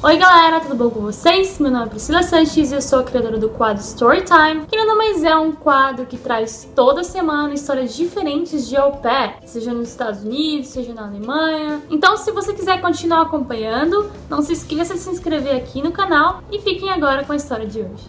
Oi galera, tudo bom com vocês? Meu nome é Priscila Sanches e eu sou a criadora do quadro Storytime, que nada mais é um quadro que traz toda semana histórias diferentes de au pair, seja nos Estados Unidos, seja na Alemanha. Então se você quiser continuar acompanhando, não se esqueça de se inscrever aqui no canal e fiquem agora com a história de hoje.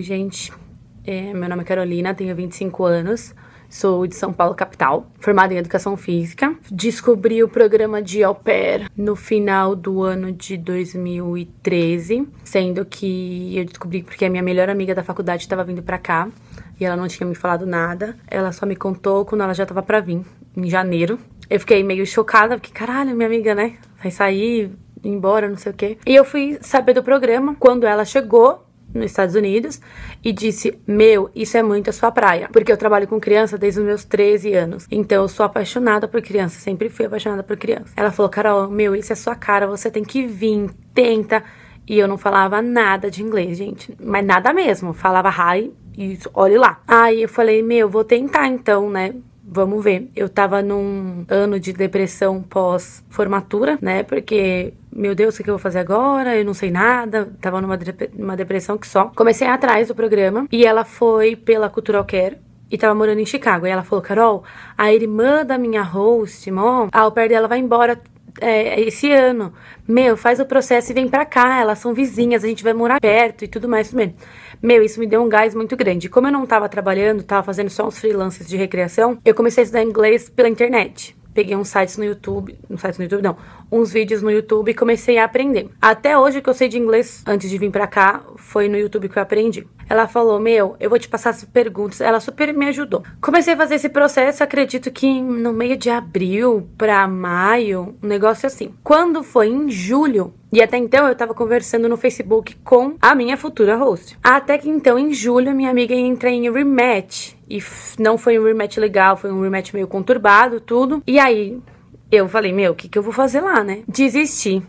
Oi, gente. É, meu nome é Carolina, tenho 25 anos, sou de São Paulo, capital, formada em Educação Física. Descobri o programa de Au Pair no final do ano de 2013, sendo que eu descobri porque a minha melhor amiga da faculdade estava vindo para cá e ela não tinha me falado nada. Ela só me contou quando ela já estava para vir, em janeiro. Eu fiquei meio chocada, porque caralho, minha amiga, né? Vai sair, ir embora, não sei o quê. E eu fui saber do programa quando ela chegou nos Estados Unidos e disse: Meu, isso é muito a sua praia, porque eu trabalho com criança desde os meus 13 anos, então eu sou apaixonada por criança, sempre fui apaixonada por criança. Ela falou: Carol, meu, isso é sua cara, você tem que vir, tenta. E eu não falava nada de inglês, gente, mas nada mesmo, falava hi e olhe lá. Aí eu falei: Meu, vou tentar então, né? Vamos ver. Eu tava num ano de depressão pós-formatura, né? Porque meu Deus, o que eu vou fazer agora? Eu não sei nada. Tava numa depressão que só. Comecei atrás do programa e ela foi pela Cultural Care. E tava morando em Chicago. E ela falou: Carol, a irmã da minha host, Mom, a au pair dela vai embora é, esse ano. Meu, faz o processo e vem pra cá. Elas são vizinhas, a gente vai morar perto e tudo mais, tudo mesmo. Meu, isso me deu um gás muito grande. Como eu não tava trabalhando, tava fazendo só uns freelances de recreação, eu comecei a estudar inglês pela internet. Peguei uns sites no YouTube, um site no YouTube não, uns vídeos no YouTube e comecei a aprender. Até hoje que eu sei de inglês, antes de vir pra cá, foi no YouTube que eu aprendi. Ela falou: Meu, eu vou te passar as perguntas. Ela super me ajudou. Comecei a fazer esse processo, acredito que no meio de abril pra maio, um negócio assim. Quando foi em julho, e até então eu estava conversando no Facebook com a minha futura host. Até que então, em julho, minha amiga entra em rematch. E não foi um rematch legal, foi um rematch meio conturbado, tudo. E aí, eu falei, meu, o que, que eu vou fazer lá, né? Desisti.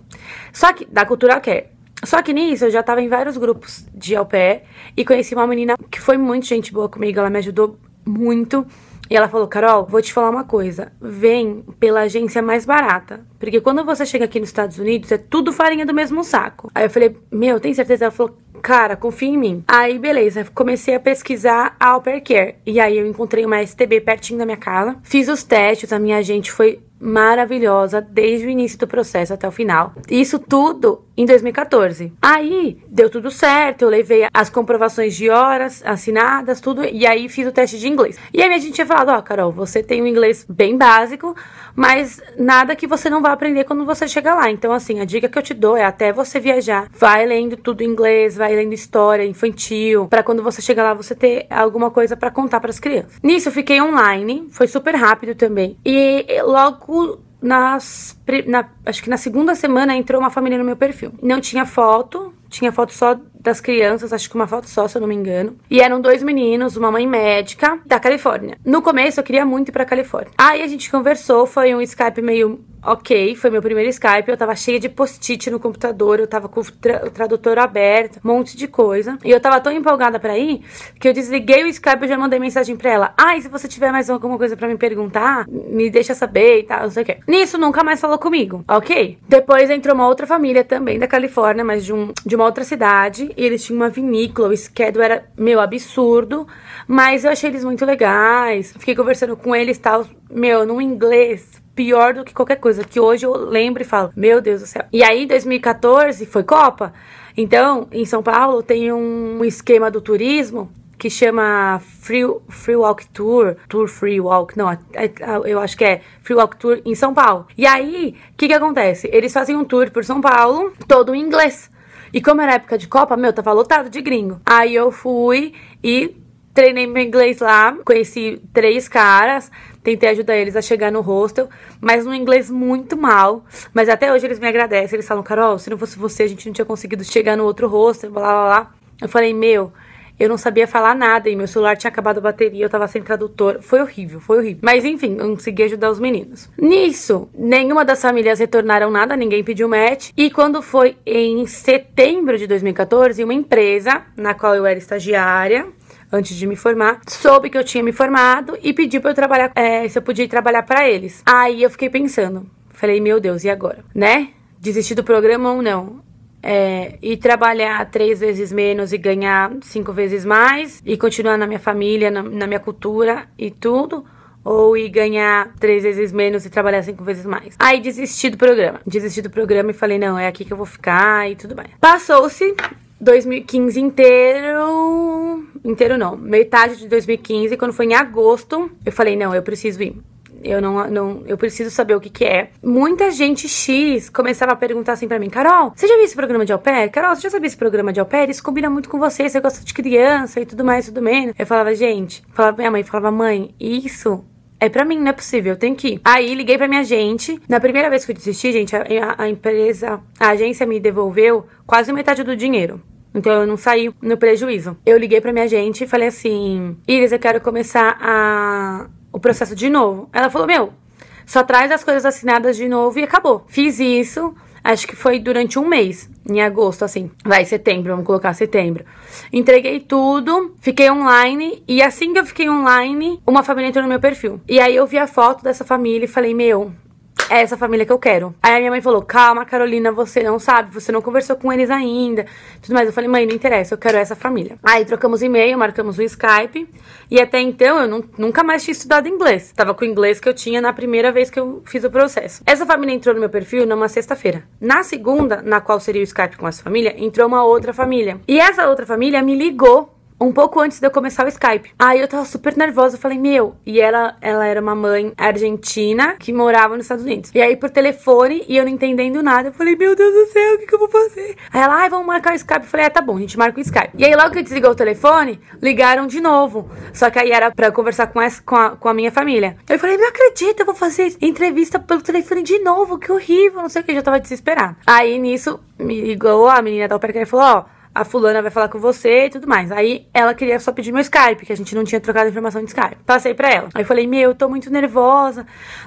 Só que, da cultura Care. Só que nisso eu já tava em vários grupos de au pair e conheci uma menina que foi muito gente boa comigo, ela me ajudou muito. E ela falou: Carol, vou te falar uma coisa. Vem pela agência mais barata. Porque quando você chega aqui nos Estados Unidos, é tudo farinha do mesmo saco. Aí eu falei: Meu, tem certeza? Ela falou: Cara, confia em mim. Aí, beleza, comecei a pesquisar a Au Pair Care. E aí eu encontrei uma STB pertinho da minha casa. Fiz os testes, a minha agente foi maravilhosa desde o início do processo até o final. Isso tudo em 2014. Aí deu tudo certo, eu levei as comprovações de horas assinadas, tudo, e aí fiz o teste de inglês. E aí a gente tinha falado: Ó, oh, Carol, você tem um inglês bem básico, mas nada que você não vai aprender quando você chegar lá. Então, assim, a dica que eu te dou é até você viajar, vai lendo tudo em inglês, vai lendo história infantil, para quando você chegar lá você ter alguma coisa para contar para as crianças. Nisso, eu fiquei online, foi super rápido também. E logo nas, na, acho que na segunda semana entrou uma família no meu perfil. Não tinha foto, tinha foto só das crianças, acho que uma foto só, se eu não me engano. E eram dois meninos, uma mãe médica da Califórnia. No começo eu queria muito ir pra Califórnia. Aí a gente conversou, foi um Skype meio ok, foi meu primeiro Skype, eu tava cheia de post-it no computador, eu tava com o, tra o tradutor aberto, um monte de coisa. E eu tava tão empolgada pra ir que eu desliguei o Skype e já mandei mensagem pra ela. Ah, se você tiver mais alguma coisa pra me perguntar, me deixa saber e tal, não sei o quê. Nisso nunca mais falou comigo, ok? Depois entrou uma outra família também da Califórnia, mas de, um, de uma outra cidade e eles tinham uma vinícola, o schedule era, meu, absurdo, mas eu achei eles muito legais, fiquei conversando com eles e tal, meu, no inglês pior do que qualquer coisa, que hoje eu lembro e falo, meu Deus do céu. E aí, 2014 foi Copa, então, em São Paulo tem um esquema do turismo que chama Free, Free Walk Tour, Tour Free Walk, não, é, é, eu acho que é Free Walk Tour em São Paulo. E aí, o que que acontece? Eles fazem um tour por São Paulo, todo em inglês. E como era época de Copa, meu, tava lotado de gringo. Aí eu fui e treinei meu inglês lá, conheci três caras, tentei ajudar eles a chegar no hostel, mas um inglês muito mal. Mas até hoje eles me agradecem, eles falam, Carol, se não fosse você, a gente não tinha conseguido chegar no outro hostel, blá blá blá. Eu falei, meu, eu não sabia falar nada e meu celular tinha acabado a bateria, eu tava sem tradutor. Foi horrível, foi horrível. Mas enfim, eu consegui ajudar os meninos. Nisso, nenhuma das famílias retornaram nada, ninguém pediu match. E quando foi em setembro de 2014, uma empresa na qual eu era estagiária, antes de me formar, soube que eu tinha me formado e pediu para eu trabalhar, é, se eu podia trabalhar para eles. Aí eu fiquei pensando, falei, meu Deus, e agora? Né? Desistir do programa ou não? é, e trabalhar três vezes menos e ganhar cinco vezes mais e continuar na minha família, na, na minha cultura e tudo ou ir ganhar três vezes menos e trabalhar cinco vezes mais. Aí desisti do programa. Desisti do programa e falei, não, é aqui que eu vou ficar e tudo mais. Passou-se 2015 inteiro. Inteiro não, metade de 2015, quando foi em agosto, eu falei, não, eu preciso ir eu não, não eu preciso saber o que que é. Muita gente X começava a perguntar assim para mim, Carol, você já viu esse programa de au pair? Carol, você já sabia esse programa de au pair? Isso combina muito com você, você gosta de criança e tudo mais, tudo menos. Eu falava, gente, falava minha mãe, falava, mãe, isso é pra mim, não é possível, eu tenho que ir. Aí liguei pra minha gente. Na primeira vez que eu desisti, gente, a, a, empresa, a agência me devolveu quase metade do dinheiro. Então eu não saí no prejuízo. Eu liguei pra minha gente e falei assim: Iris, eu quero começar a o processo de novo. Ela falou: Meu, só traz as coisas assinadas de novo e acabou. Fiz isso, acho que foi durante um mês, em agosto, assim. Vai, setembro, vamos colocar setembro. Entreguei tudo, fiquei online e assim que eu fiquei online, uma família entrou no meu perfil. E aí eu vi a foto dessa família e falei: Meu, é essa família que eu quero. Aí a minha mãe falou: calma, Carolina, você não sabe, você não conversou com eles ainda. Tudo mais. Eu falei, mãe, não interessa, eu quero essa família. Aí trocamos e-mail, marcamos o Skype. E até então eu nunca mais tinha estudado inglês. Tava com o inglês que eu tinha na primeira vez que eu fiz o processo. Essa família entrou no meu perfil numa sexta-feira. Na segunda, na qual seria o Skype com essa família, entrou uma outra família. E essa outra família me ligou um pouco antes de eu começar o Skype. Aí eu tava super nervosa, eu falei, meu. E ela, ela era uma mãe argentina que morava nos Estados Unidos. E aí por telefone, e eu não entendendo nada, eu falei, meu Deus do céu, o que, que eu vou fazer? Aí ela, ai, vamos marcar o Skype. Eu falei, ah, tá bom, a gente marca o Skype. E aí logo que eu desligou o telefone, ligaram de novo. Só que aí era pra conversar com, essa, com, a, com a minha família. Eu falei, não acredito, eu vou fazer entrevista pelo telefone de novo, que horrível, não sei o que, eu já tava desesperada. Aí nisso, me ligou a menina da Opera e falou, ó. Oh, a fulana vai falar com você e tudo mais. Aí ela queria só pedir meu Skype, que a gente não tinha trocado informação de Skype. Passei para ela. Aí eu falei, meu, eu tô muito nervosa,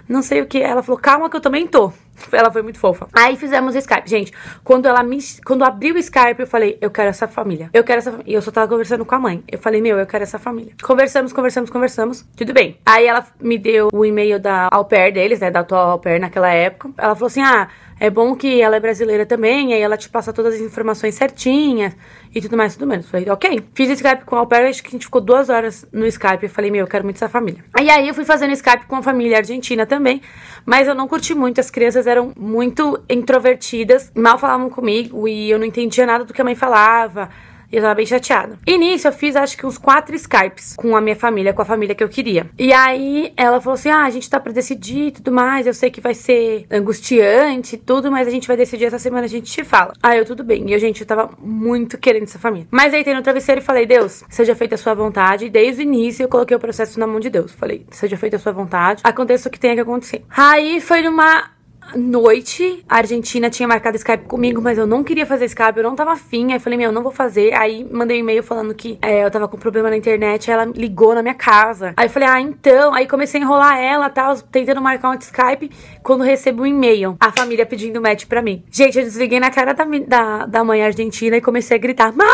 não sei o que. Ela falou, calma que eu também tô. Ela foi muito fofa. Aí fizemos o Skype. Gente, quando ela me. Quando abriu o Skype, eu falei, eu quero essa família. Eu quero essa família. E eu só tava conversando com a mãe. Eu falei, meu, eu quero essa família. Conversamos, conversamos, conversamos. Tudo bem. Aí ela me deu o e-mail da au pair deles, né? Da atual au pair naquela época. Ela falou assim: ah, é bom que ela é brasileira também, aí ela te passa todas as informações certinhas e tudo mais, tudo menos. Falei, ok. Fiz Skype com a au pair, acho que a gente ficou duas horas no Skype. Eu falei, meu, eu quero muito essa família. E aí eu fui fazendo Skype com a família argentina também, mas eu não curti muito as crianças eram muito introvertidas, mal falavam comigo e eu não entendia nada do que a mãe falava. E eu tava bem chateada. E nisso eu fiz acho que uns quatro Skypes com a minha família, com a família que eu queria. E aí ela falou assim: ah, a gente tá pra decidir e tudo mais. Eu sei que vai ser angustiante e tudo, mas a gente vai decidir essa semana, a gente te fala. Aí eu, tudo bem. E eu, gente, eu tava muito querendo essa família. Mas aí tem no travesseiro e falei: Deus, seja feita a sua vontade. E desde o início eu coloquei o processo na mão de Deus. Falei: seja feita a sua vontade, aconteça o que tenha que acontecer. Aí foi numa noite, a Argentina tinha marcado Skype comigo, mas eu não queria fazer Skype, eu não tava afim. Aí falei, meu, não vou fazer. Aí mandei um e-mail falando que é, eu tava com problema na internet. Ela ligou na minha casa. Aí falei, ah, então. Aí comecei a enrolar ela tal, tentando marcar um Skype. Quando recebo um e-mail, a família pedindo match pra mim. Gente, eu desliguei na cara da, da, da mãe argentina e comecei a gritar: Mãe!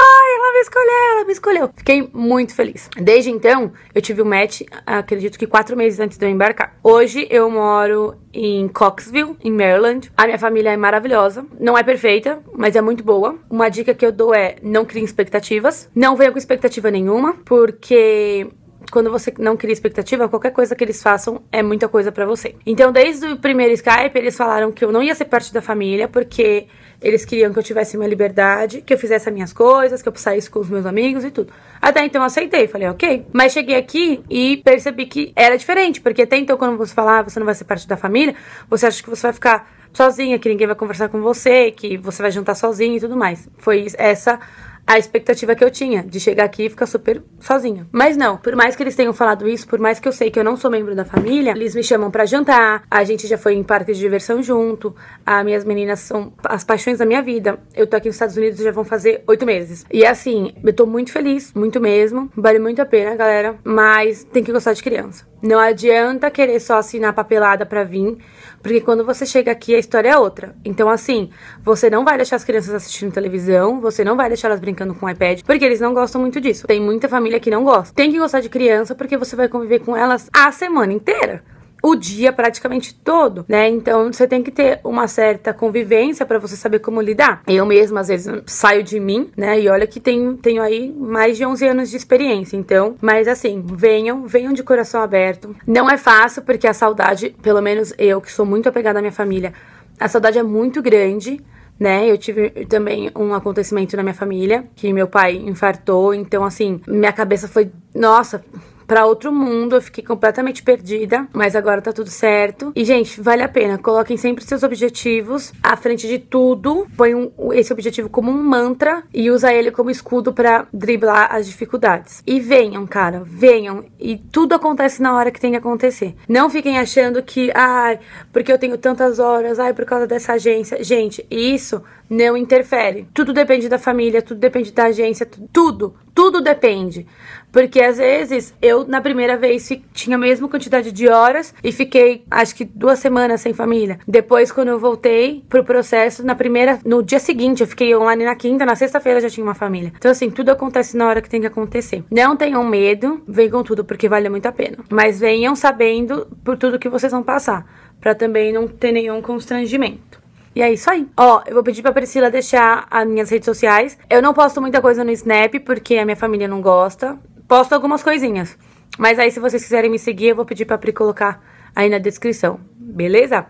me escolheu, ela me escolheu. Fiquei muito feliz. Desde então, eu tive o um match, acredito que quatro meses antes de eu embarcar. Hoje eu moro em Coxville, em Maryland. A minha família é maravilhosa. Não é perfeita, mas é muito boa. Uma dica que eu dou é não criem expectativas. Não venha com expectativa nenhuma, porque quando você não cria expectativa, qualquer coisa que eles façam é muita coisa para você. Então, desde o primeiro Skype, eles falaram que eu não ia ser parte da família, porque eles queriam que eu tivesse minha liberdade, que eu fizesse as minhas coisas, que eu saísse com os meus amigos e tudo. Até então eu aceitei, falei, ok. Mas cheguei aqui e percebi que era diferente, porque até então, quando você falar, ah, você não vai ser parte da família, você acha que você vai ficar sozinha, que ninguém vai conversar com você, que você vai jantar sozinha e tudo mais. Foi essa a expectativa que eu tinha de chegar aqui e ficar super sozinha. Mas não, por mais que eles tenham falado isso, por mais que eu sei que eu não sou membro da família, eles me chamam para jantar, a gente já foi em parque de diversão junto, as minhas meninas são as paixões da minha vida. Eu tô aqui nos Estados Unidos já vão fazer oito meses. E assim, eu tô muito feliz, muito mesmo, vale muito a pena, galera, mas tem que gostar de criança. Não adianta querer só assinar papelada para vir, porque quando você chega aqui a história é outra. Então, assim, você não vai deixar as crianças assistindo televisão, você não vai deixar elas brincando com o iPad, porque eles não gostam muito disso. Tem muita família que não gosta. Tem que gostar de criança, porque você vai conviver com elas a semana inteira o dia praticamente todo, né? Então você tem que ter uma certa convivência para você saber como lidar. Eu mesma às vezes saio de mim, né? E olha que tenho, tenho aí mais de 11 anos de experiência, então, mas assim, venham, venham de coração aberto. Não é fácil porque a saudade, pelo menos eu que sou muito apegada à minha família, a saudade é muito grande né? Eu tive também um acontecimento na minha família, que meu pai infartou, então assim, minha cabeça foi, nossa, para outro mundo. Eu fiquei completamente perdida, mas agora tá tudo certo. E, gente, vale a pena. Coloquem sempre seus objetivos à frente de tudo. Põe um, esse objetivo como um mantra e usa ele como escudo para driblar as dificuldades. E venham, cara, venham. E tudo acontece na hora que tem que acontecer. Não fiquem achando que, ai, porque eu tenho tantas horas, ai, por causa dessa agência. Gente, isso não interfere. Tudo depende da família, tudo depende da agência, tudo, tudo depende. Porque às vezes eu, na primeira vez, tinha a mesma quantidade de horas e fiquei acho que duas semanas sem família. Depois, quando eu voltei pro processo, na primeira, no dia seguinte, eu fiquei online na quinta, na sexta-feira já tinha uma família. Então, assim, tudo acontece na hora que tem que acontecer. Não tenham medo, venham tudo, porque vale muito a pena. Mas venham sabendo por tudo que vocês vão passar, para também não ter nenhum constrangimento. E é isso aí. Ó, eu vou pedir pra Priscila deixar as minhas redes sociais. Eu não posto muita coisa no Snap, porque a minha família não gosta. Posto algumas coisinhas. Mas aí, se vocês quiserem me seguir, eu vou pedir pra Pri colocar aí na descrição. Beleza?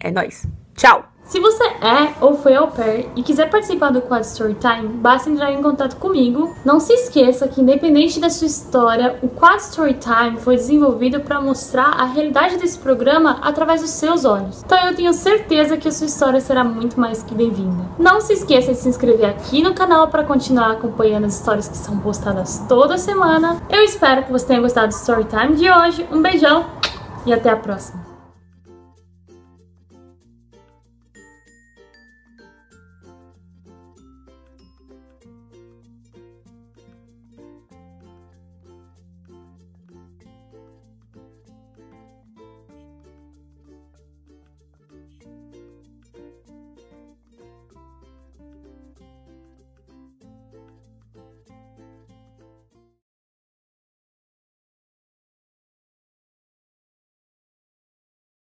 É nóis. Tchau! Se você é ou foi au pair e quiser participar do quadro Storytime, basta entrar em contato comigo. Não se esqueça que, independente da sua história, o quadro Storytime foi desenvolvido para mostrar a realidade desse programa através dos seus olhos. Então eu tenho certeza que a sua história será muito mais que bem-vinda. Não se esqueça de se inscrever aqui no canal para continuar acompanhando as histórias que são postadas toda semana. Eu espero que você tenha gostado do Storytime de hoje. Um beijão e até a próxima!